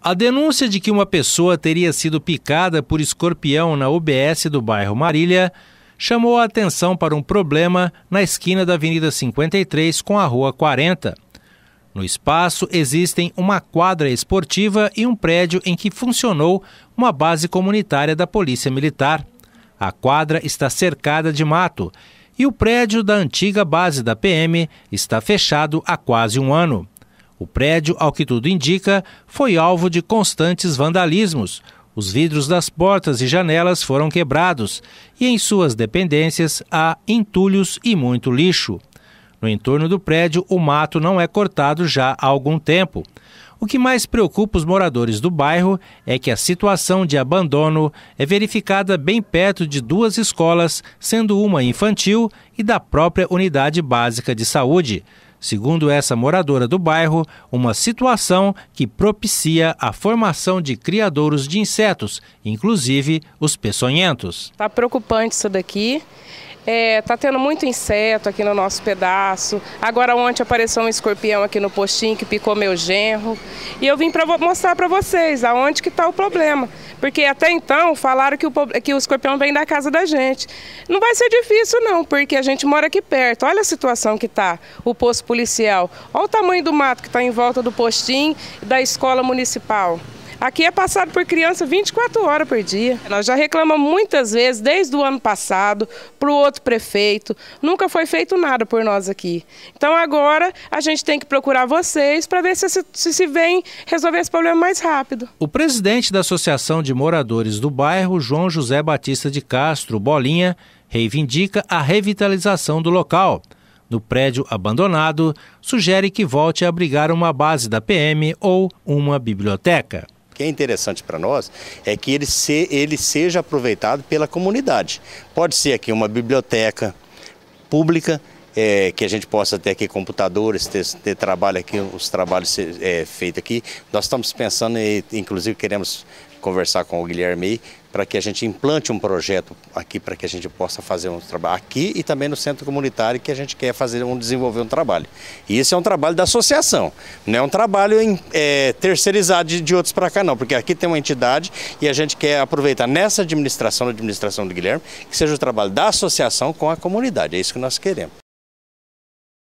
A denúncia de que uma pessoa teria sido picada por escorpião na UBS do bairro Marília chamou a atenção para um problema na esquina da Avenida 53 com a Rua 40. No espaço existem uma quadra esportiva e um prédio em que funcionou uma base comunitária da Polícia Militar. A quadra está cercada de mato e o prédio da antiga base da PM está fechado há quase um ano. O prédio, ao que tudo indica, foi alvo de constantes vandalismos. Os vidros das portas e janelas foram quebrados e em suas dependências há entulhos e muito lixo. No entorno do prédio, o mato não é cortado já há algum tempo. O que mais preocupa os moradores do bairro é que a situação de abandono é verificada bem perto de duas escolas, sendo uma infantil e da própria unidade básica de saúde. Segundo essa moradora do bairro, uma situação que propicia a formação de criadouros de insetos, inclusive os peçonhentos. Está preocupante isso daqui. Está é, tá tendo muito inseto aqui no nosso pedaço. Agora ontem apareceu um escorpião aqui no postinho que picou meu genro. E eu vim para mostrar para vocês aonde que está o problema. Porque até então falaram que o, que o escorpião vem da casa da gente. Não vai ser difícil não, porque a gente mora aqui perto. Olha a situação que está o posto policial. Olha o tamanho do mato que está em volta do postinho da escola municipal. Aqui é passado por criança 24 horas por dia. Nós já reclamamos muitas vezes, desde o ano passado, para o outro prefeito. Nunca foi feito nada por nós aqui. Então agora a gente tem que procurar vocês para ver se, se se vem resolver esse problema mais rápido. O presidente da Associação de Moradores do Bairro, João José Batista de Castro Bolinha, reivindica a revitalização do local no prédio abandonado, sugere que volte a abrigar uma base da PM ou uma biblioteca que é interessante para nós é que ele, se, ele seja aproveitado pela comunidade. Pode ser aqui uma biblioteca pública, é, que a gente possa ter aqui computadores, ter, ter trabalho aqui, os trabalhos é, feitos aqui. Nós estamos pensando, e, inclusive queremos conversar com o Guilherme para que a gente implante um projeto aqui para que a gente possa fazer um trabalho aqui e também no centro comunitário que a gente quer fazer um desenvolver um trabalho. E isso é um trabalho da associação, não é um trabalho em, é, terceirizado de, de outros para cá não, porque aqui tem uma entidade e a gente quer aproveitar nessa administração, na administração do Guilherme, que seja o trabalho da associação com a comunidade. É isso que nós queremos.